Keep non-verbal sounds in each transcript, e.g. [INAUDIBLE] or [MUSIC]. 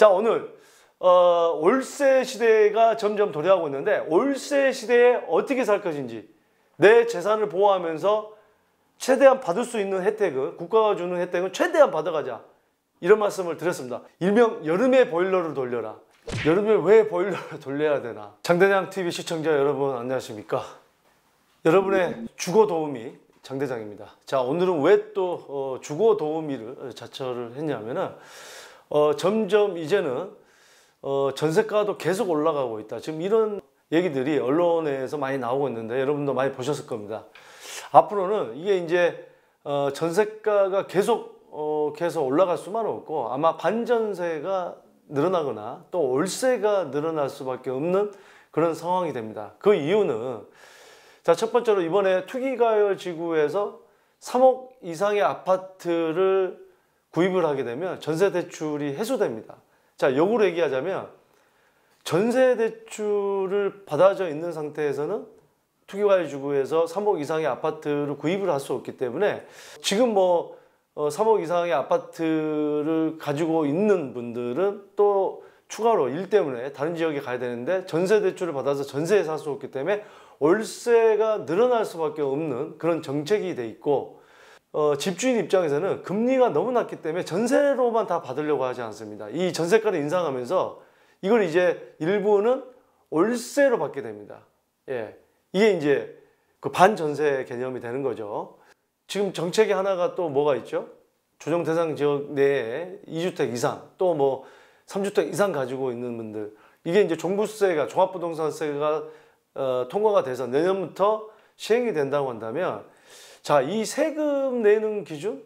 자 오늘 어, 월세 시대가 점점 도래하고 있는데 월세 시대에 어떻게 살 것인지 내 재산을 보호하면서 최대한 받을 수 있는 혜택을 국가가 주는 혜택은 최대한 받아가자 이런 말씀을 드렸습니다. 일명 여름에 보일러를 돌려라. 여름에 왜 보일러를 [LAUGHS] 돌려야 되나? 장대장 TV 시청자 여러분 안녕하십니까? 여러분의 주거 도우미 장대장입니다. 자 오늘은 왜 또 어, 주거 도우미를 자처를 했냐면은 어, 점점 이제는 어, 전세가도 계속 올라가고 있다. 지금 이런 얘기들이 언론에서 많이 나오고 있는데 여러분도 많이 보셨을 겁니다. 앞으로는 이게 이제 어, 전세가가 계속 어, 계속 올라갈 수만 없고 아마 반전세가 늘어나거나 또 월세가 늘어날 수밖에 없는 그런 상황이 됩니다. 그 이유는 자 첫 번째로 이번에 투기가열 지구에서 3억 이상의 아파트를 구입을 하게 되면 전세 대출이 해소됩니다. 자, 역으로 얘기하자면 전세 대출을 받아져 있는 상태에서는 투기과열지구에서 3억 이상의 아파트를 구입을 할 수 없기 때문에 지금 뭐 3억 어, 이상의 아파트를 가지고 있는 분들은 또 추가로 일 때문에 다른 지역에 가야 되는데 전세 대출을 받아서 전세에 살 수 없기 때문에 월세가 늘어날 수밖에 없는 그런 정책이 돼 있고 어, 집주인 입장에서는 금리가 너무 낮기 때문에 전세로만 다 받으려고 하지 않습니다. 이 전세가를 인상하면서 이걸 이제 일부는 월세로 받게 됩니다. 예. 이게 이제 그 반전세 개념이 되는 거죠. 지금 정책의 하나가 또 뭐가 있죠? 조정 대상 지역 내에 2주택 이상 또 뭐 3주택 이상 가지고 있는 분들 이게 이제 종부세가 종합부동산세가 어, 통과가 돼서 내년부터 시행이 된다고 한다면 자, 이 세금 내는 기준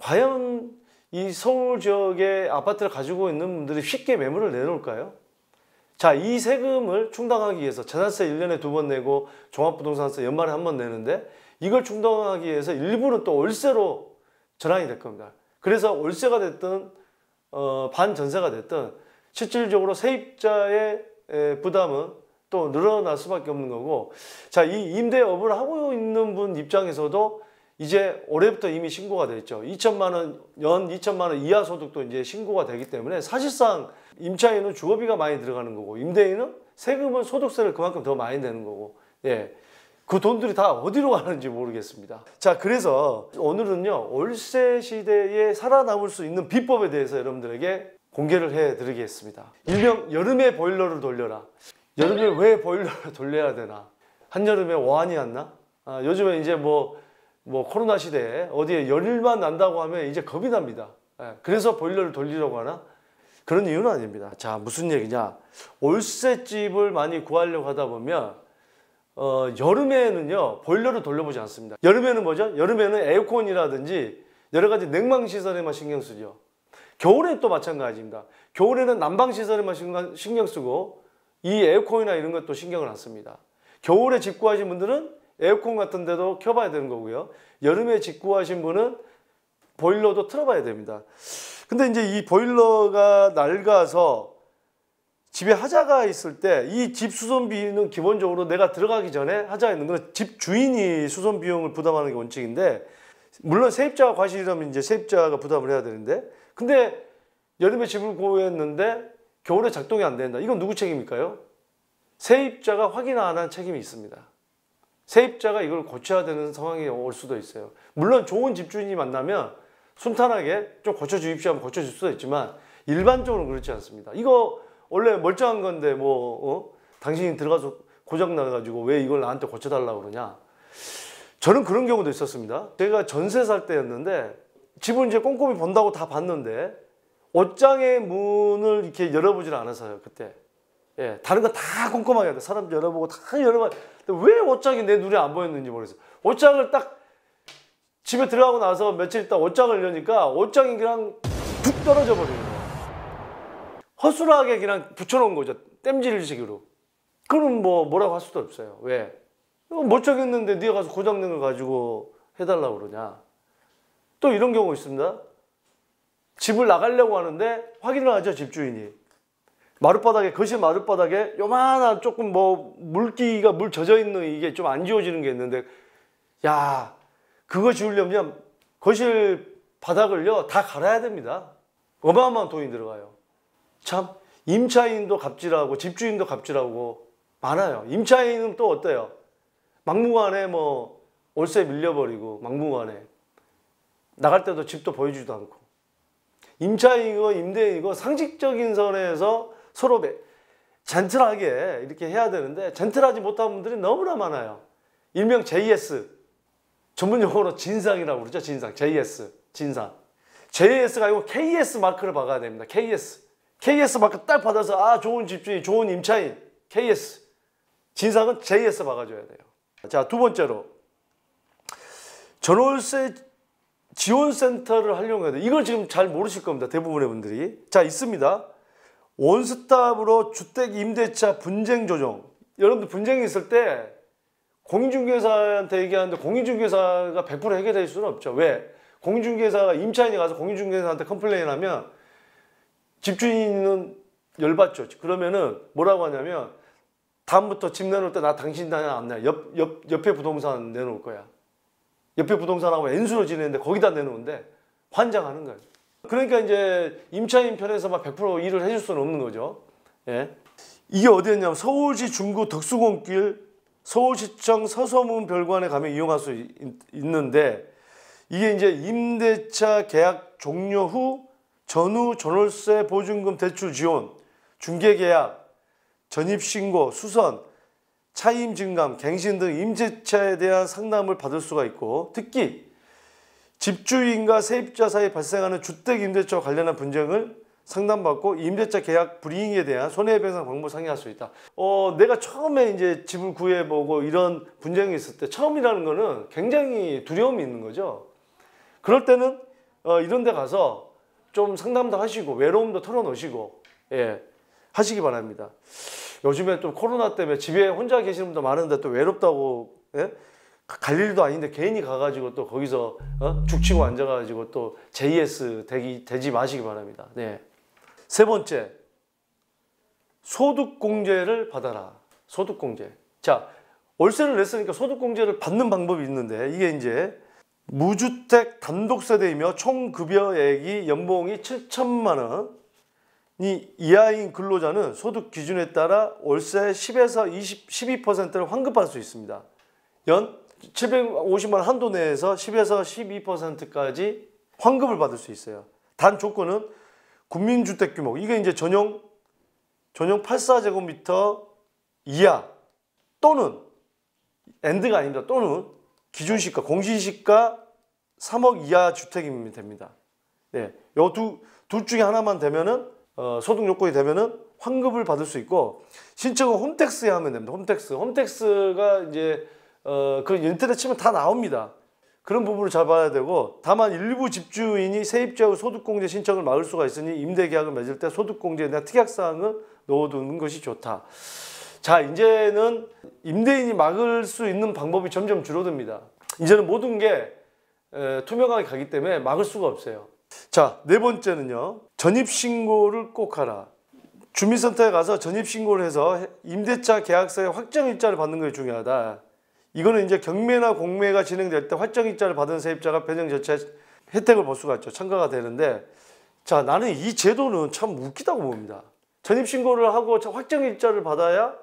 과연 이 서울 지역의 아파트를 가지고 있는 분들이 쉽게 매물을 내놓을까요? 자, 이 세금을 충당하기 위해서 재산세 1년에 두 번 내고 종합부동산세 연말에 한 번 내는데 이걸 충당하기 위해서 일부는 또 월세로 전환이 될 겁니다. 그래서 월세가 됐든 어, 반전세가 됐든 실질적으로 세입자의 부담은 또 늘어날 수밖에 없는 거고 자 이 임대업을 하고 있는 분 입장에서도 이제 올해부터 이미 신고가 됐죠. 2천만 원, 연 2천만 원 이하 소득도 이제 신고가 되기 때문에 사실상 임차인은 주거비가 많이 들어가는 거고 임대인은 세금은 소득세를 그만큼 더 많이 내는 거고 예. 그 돈들이 다 어디로 가는지 모르겠습니다. 자, 그래서 오늘은요. 월세 시대에 살아남을 수 있는 비법에 대해서 여러분들에게 공개를 해 드리겠습니다. 일명 여름의 보일러를 돌려라. 여름에 왜 보일러를 [LAUGHS] 돌려야 되나? 한여름에 워안이었나? 아, 요즘에 이제 뭐, 뭐 코로나 시대에 어디에 열만 일 난다고 하면 이제 겁이 납니다. 예, 그래서 보일러를 돌리려고 하나? 그런 이유는 아닙니다. 자, 무슨 얘기냐. 올셋집을 많이 구하려고 하다 보면 어, 여름에는요 보일러를 돌려보지 않습니다 여름에는 뭐죠? 여름에는 에어컨이라든지 여러 가지 냉방시설에만 신경 쓰죠 겨울엔 또 마찬가지입니다 겨울에는 난방시설에만 신경 쓰고 이 에어컨이나 이런 것도 신경을 안 씁니다. 겨울에 직구하신 분들은 에어컨 같은 데도 켜봐야 되는 거고요. 여름에 직구하신 분은 보일러도 틀어봐야 됩니다. 근데 이제 이 보일러가 낡아서 집에 하자가 있을 때 이 집 수선비는 기본적으로 내가 들어가기 전에 하자 있는 건 집 주인이 수선 비용을 부담하는 게 원칙인데 물론 세입자가 과실이라면 이제 세입자가 부담을 해야 되는데 근데 여름에 집을 구했는데 겨울에 작동이 안 된다. 이건 누구 책임일까요? 세입자가 확인 안 한 책임이 있습니다. 세입자가 이걸 고쳐야 되는 상황이 올 수도 있어요. 물론 좋은 집주인이 만나면 순탄하게 좀 고쳐주십시오 하면 고쳐줄 수도 있지만 일반적으로 그렇지 않습니다. 이거 원래 멀쩡한 건데 뭐 어? 당신이 들어가서 고장 나가지고 왜 이걸 나한테 고쳐달라고 그러냐. 저는 그런 경우도 있었습니다. 제가 전세 살 때였는데 집은 이제 꼼꼼히 본다고 다 봤는데 옷장의 문을 이렇게 열어보질 않아서요 그때 예, 다른 거 다 꼼꼼하게 하다 사람 열어보고 다 열어봐 왜 옷장이 내 눈에 안 보였는지 모르겠어요 옷장을 딱 집에 들어가고 나서 며칠 있다 옷장을 여니까 옷장이 그냥 툭 떨어져 버리는 거예요 허술하게 그냥 붙여놓은 거죠 땜질식으로 그럼 뭐 뭐라고 할 수도 없어요 왜? 어, 못 적였는데 니가 가서 고장낸 걸 가지고 해달라고 그러냐 또 이런 경우 있습니다 집을 나가려고 하는데 확인을 하죠 집주인이 마룻바닥에 거실 마룻바닥에 요만한 조금 뭐 물기가 물 젖어 있는 이게 좀 안 지워지는 게 있는데 야 그거 지우려면 거실 바닥을요 다 갈아야 됩니다 어마어마한 돈이 들어가요 참 임차인도 갑질하고 집주인도 갑질하고 많아요 임차인은 또 어때요 막무가내 뭐 월세 밀려버리고 막무가내 나갈 때도 집도 보여주지도 않고 임차이고 인 임대이고 인 상식적인 선에서 서로 젠틀하게 이렇게 해야 되는데 젠틀하지 못한 분들이 너무나 많아요. 일명 JS 전문 용어로 진상이라고 그러죠. 진상 JS 진상 JS가 아니고 KS 마크를 박아야 됩니다. KS KS 마크 딱 받아서 아 좋은 집주인 좋은 임차인 KS 진상은 JS 박아줘야 돼요. 자두 번째로 전월세 지원센터를 활용해야 돼. 이걸 지금 잘 모르실 겁니다. 대부분의 분들이. 자, 있습니다. 원스톱으로 주택 임대차 분쟁 조정. 여러분들 분쟁이 있을 때 공인중개사한테 얘기하는데 공인중개사가 100% 해결될 수는 없죠. 왜? 공인중개사가 임차인이 가서 공인중개사한테 컴플레인 하면 집주인은 열받죠. 그러면은 뭐라고 하냐면 다음부터 집 내놓을 때 나 당신 다녀안 내냐. 옆, 옆, 옆에 부동산 내놓을 거야. 옆에 부동산하고 엔수로 지내는데 거기다 내놓는데 환장하는 거예요. 그러니까 이제 임차인 편에서 막 100% 일을 해줄 수는 없는 거죠. 예. 이게 어디였냐면 서울시 중구 덕수공길 서울시청 서소문 별관에 가면 이용할 수 있는데 이게 이제 임대차 계약 종료 후 전후 전월세 보증금 대출 지원 중개계약 전입신고 수선 차임 증감, 갱신 등 임대차에 대한 상담을 받을 수가 있고 특히 집주인과 세입자 사이 발생하는 주택 임대차 와 관련한 분쟁을 상담받고 임대차 계약 불이행에 대한 손해배상 방법을 상의할 수 있다. 어, 내가 처음에 이제 집을 구해보고 이런 분쟁이 있을 때 처음이라는 거는 굉장히 두려움이 있는 거죠. 그럴 때는 어, 이런 데 가서 좀 상담도 하시고 외로움도 털어놓으시고 예, 하시기 바랍니다. 요즘에 또 코로나 때문에 집에 혼자 계시는 분도 많은데 또 외롭다고 예? 갈 일도 아닌데 괜히 가가지고 또 거기서 어? 죽치고 앉아가지고 또 JS 되기, 되지 마시기 바랍니다. 네. 세 번째, 소득공제를 받아라. 소득공제. 자, 월세를 냈으니까 소득공제를 받는 방법이 있는데 이게 이제 무주택 단독세대이며 총 급여액이 연봉이 7천만 원이 이하인 근로자는 소득 기준에 따라 월세 10에서 20, 12%를 환급할 수 있습니다. 연 750만 한도 내에서 10에서 12%까지 환급을 받을 수 있어요. 단 조건은 국민주택 규모 이게 이제 전용 전용 84제곱미터 이하 또는 엔드가 아닙니다. 또는 기준시가 공시시가 3억 이하 주택이면 됩니다. 네, 요두둘 중에 하나만 되면은 어, 소득 요건이 되면은 환급을 받을 수 있고 신청은 홈택스에 하면 됩니다. 홈택스. 홈택스가 이제 어, 그 인터넷 치면 다 나옵니다. 그런 부분을 잘 봐야 되고 다만 일부 집주인이 세입자의 소득공제 신청을 막을 수가 있으니 임대계약을 맺을 때 소득공제에 대한 특약사항을 넣어두는 것이 좋다. 자 이제는 임대인이 막을 수 있는 방법이 점점 줄어듭니다. 이제는 모든 게 에, 투명하게 가기 때문에 막을 수가 없어요. 자 네 번째는요. 전입신고를 꼭 하라. 주민센터에 가서 전입신고를 해서 임대차 계약서의 확정일자를 받는 것 중요하다. 이거는 이제 경매나 공매가 진행될 때 확정일자를 받은 세입자가 변형절차 혜택을 볼 수가 있죠. 참가가 되는데 자 나는 이 제도는 참 웃기다고 봅니다. 전입신고를 하고 확정일자를 받아야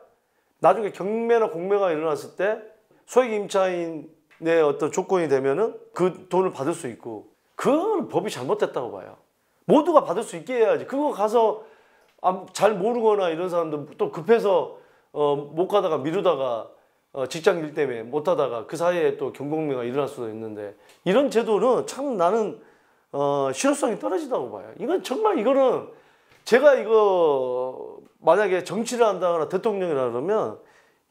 나중에 경매나 공매가 일어났을 때 소액 임차인의 어떤 조건이 되면은 그 돈을 받을 수 있고 그건 법이 잘못됐다고 봐요. 모두가 받을 수 있게 해야지. 그거 가서 잘 모르거나 이런 사람도또 급해서 어, 못 가다가 미루다가 어, 직장 일 때문에 못 하다가 그 사이에 또 경공미가 일어날 수도 있는데 이런 제도는 참 나는 어, 실효성이 떨어지다고 봐요. 이건 정말 이거는 제가 이거 만약에 정치를 한다거나 대통령이라 그러면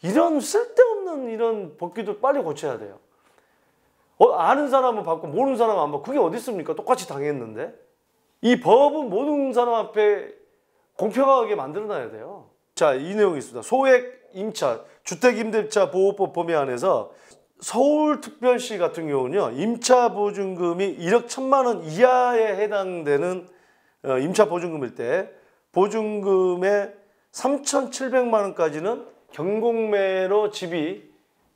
이런 쓸데없는 이런 법규도 빨리 고쳐야 돼요. 아는 사람은 받고 모르는 사람은 안 받고 그게 어디 있습니까? 똑같이 당했는데. 이 법은 모든 사람 앞에 공평하게 만들어놔야 돼요. 자, 이 내용이 있습니다. 소액 임차, 주택임대차 보호법 범위 안에서 서울특별시 같은 경우는요. 임차보증금이 1억 1천만 원 이하에 해당되는 어, 임차보증금일 때 보증금의 3,700만 원까지는 경공매로 집이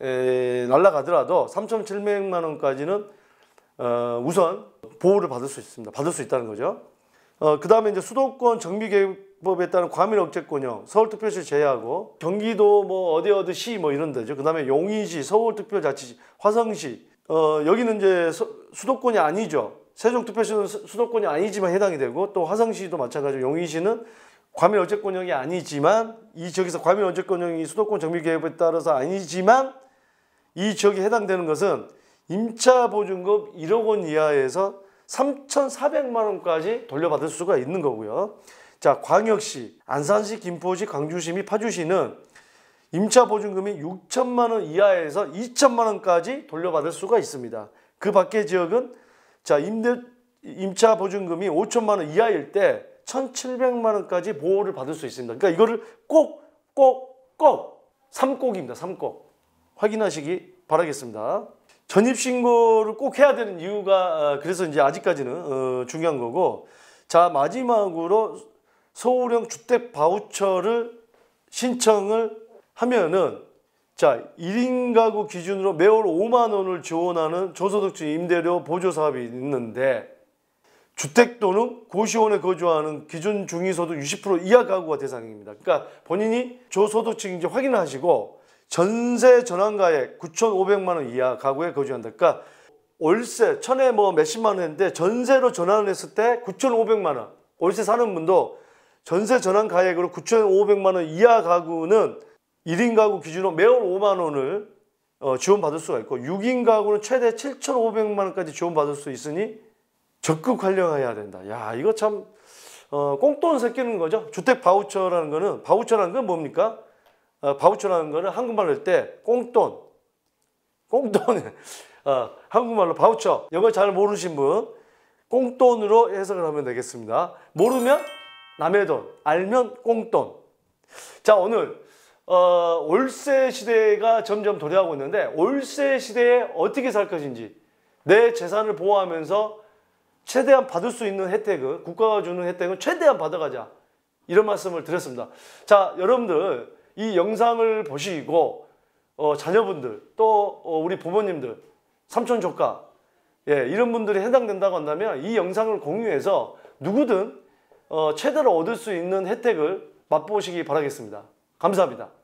날라가더라도 3,700만 원까지는 어, 우선 보호를 받을 수 있습니다. 받을 수 있다는 거죠. 어, 그 다음에 이제 수도권 정비계획법에 따른 과밀 억제권형 서울특별시 제외하고 경기도 뭐 어디 어디 시뭐 이런 데죠. 그 다음에 용인시, 서울특별자치시, 화성시 어, 여기는 이제 서, 수도권이 아니죠. 세종특별시는 수, 수도권이 아니지만 해당이 되고 또 화성시도 마찬가지로 용인시는 과밀 억제권형이 아니지만 이 지역에서 과밀 억제권형이 수도권 정비계획법에 따라서 아니지만 이 지역에 해당되는 것은 임차 보증금 1억 원 이하에서 3,400만 원까지 돌려받을 수가 있는 거고요. 자, 광역시, 안산시, 김포시, 광주시 및 파주시는 임차 보증금이 6천만 원 이하에서 2천만 원까지 돌려받을 수가 있습니다. 그 밖의 지역은 자, 임대 임차 보증금이 5천만 원 이하일 때 1,700만 원까지 보호를 받을 수 있습니다. 그러니까 이거를 꼭 꼭 꼭 삼꼭입니다. 삼꼭. 확인하시기 바라겠습니다. 전입신고를 꼭 해야 되는 이유가 아, 그래서 이제 아직까지는 어, 중요한 거고 자 마지막으로 서울형 주택 바우처를 신청을 하면은 자 1인 가구 기준으로 매월 5만 원을 지원하는 저소득층 임대료 보조 사업이 있는데 주택 또는 고시원에 거주하는 기준 중위소득 60% 이하 가구가 대상입니다. 그러니까 본인이 저소득층인지 확인하시고 전세 전환가액 9,500만 원 이하 가구에 거주한 다니까 그러니까 월세 천에 뭐 몇십만 원 했는데 전세로 전환을 했을 때 9,500만 원 월세 사는 분도 전세 전환 가액으로 9,500만 원 이하 가구는 1인 가구 기준으로 매월 5만 원을 어, 지원받을 수가 있고 6인 가구는 최대 7,500만 원까지 지원받을 수 있으니 적극 활용해야 된다. 야 이거 참 어, 꽁돈 새끼는 거죠. 주택 바우처라는 거는 바우처라는 건 뭡니까? 어, 바우처라는 거는 한국말로 할 때 꽁돈, 꽁돈, [LAUGHS] 어, 한국말로 바우처, 영어 잘 모르신 분 꽁돈으로 해석을 하면 되겠습니다. 모르면 남의 돈, 알면 꽁돈. 자 오늘 어, 올세 시대가 점점 도래하고 있는데 월세 시대에 어떻게 살 것인지 내 재산을 보호하면서 최대한 받을 수 있는 혜택을 국가가 주는 혜택은 최대한 받아가자 이런 말씀을 드렸습니다. 자 여러분들 이 영상을 보시고 어, 자녀분들 또 어, 우리 부모님들 삼촌 조카 예, 이런 분들이 해당된다고 한다면 이 영상을 공유해서 누구든 어, 최대로 얻을 수 있는 혜택을 맛보시기 바라겠습니다. 감사합니다.